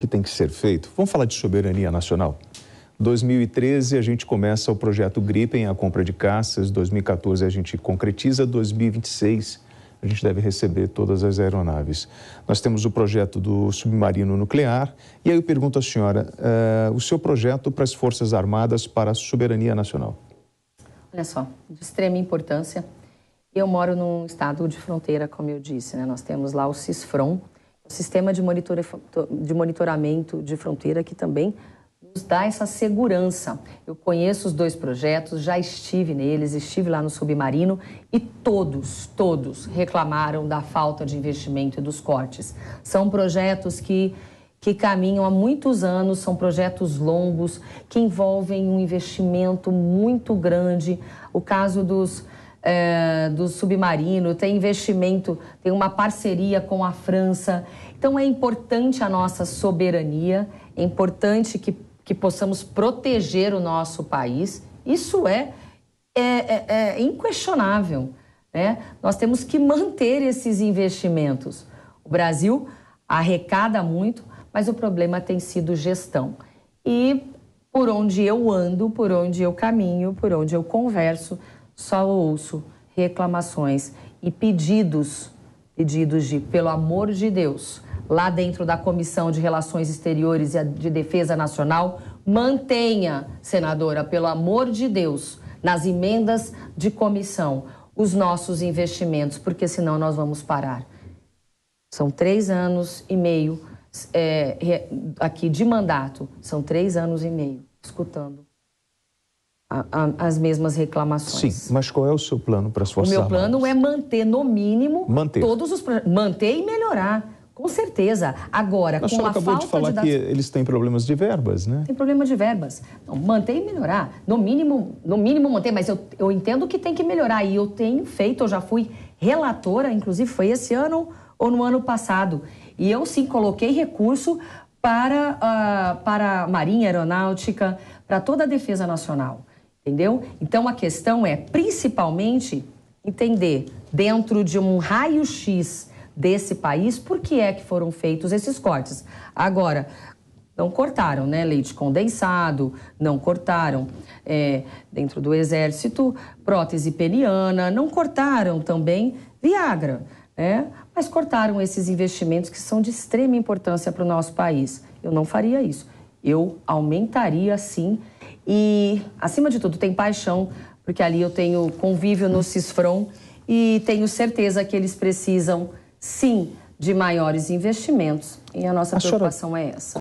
que tem que ser feito? Vamos falar de soberania nacional? 2013 a gente começa o projeto Gripen, a compra de caças, 2014 a gente concretiza, 2026 a gente deve receber todas as aeronaves. Nós temos o projeto do submarino nuclear, e aí eu pergunto à senhora, uh, o seu projeto para as Forças Armadas para a soberania nacional? Olha só, de extrema importância. Eu moro num estado de fronteira, como eu disse, né? nós temos lá o CISFRON, sistema de, de monitoramento de fronteira que também nos dá essa segurança. Eu conheço os dois projetos, já estive neles, estive lá no submarino e todos, todos reclamaram da falta de investimento e dos cortes. São projetos que que caminham há muitos anos, são projetos longos que envolvem um investimento muito grande. O caso dos é, do submarino, tem investimento, tem uma parceria com a França. Então é importante a nossa soberania, é importante que, que possamos proteger o nosso país. Isso é, é, é, é inquestionável. Né? Nós temos que manter esses investimentos. O Brasil arrecada muito, mas o problema tem sido gestão. E por onde eu ando, por onde eu caminho, por onde eu converso, só ouço reclamações e pedidos, pedidos de, pelo amor de Deus, lá dentro da Comissão de Relações Exteriores e de Defesa Nacional, mantenha, senadora, pelo amor de Deus, nas emendas de comissão, os nossos investimentos, porque senão nós vamos parar. São três anos e meio é, aqui de mandato, são três anos e meio escutando a, as mesmas reclamações. Sim, mas qual é o seu plano para as Forças Armadas? O meu plano armadas? é manter, no mínimo, manter. todos os manter e melhorar. Com certeza. Agora, Mas com a acabou falta de falar de que eles têm problemas de verbas, né? Tem problemas de verbas. Então, manter e melhorar. No mínimo, no mínimo manter, mas eu, eu entendo que tem que melhorar. E eu tenho feito, eu já fui relatora, inclusive foi esse ano ou no ano passado. E eu sim coloquei recurso para, uh, para a Marinha Aeronáutica, para toda a Defesa Nacional entendeu? Então a questão é principalmente entender dentro de um raio-x desse país por que é que foram feitos esses cortes. Agora, não cortaram, né? Leite condensado, não cortaram é, dentro do exército, prótese peniana, não cortaram também Viagra, né? Mas cortaram esses investimentos que são de extrema importância para o nosso país. Eu não faria isso. Eu aumentaria sim e, acima de tudo, tem paixão, porque ali eu tenho convívio no CISFRON e tenho certeza que eles precisam, sim, de maiores investimentos. E a nossa a preocupação chorou. é essa.